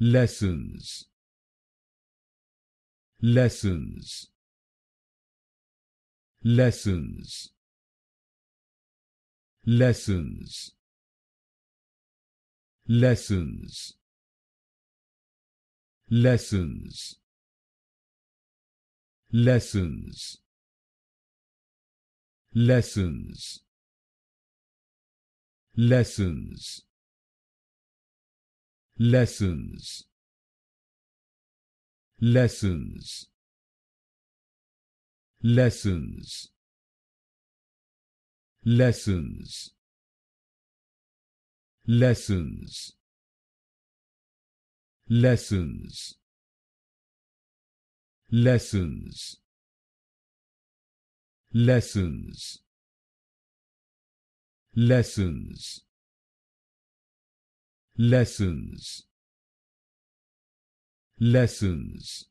lessons lessons lessons lessons lessons lessons lessons lessons lessons lessons lessons lessons lessons lessons lessons lessons lessons lessons lessons lessons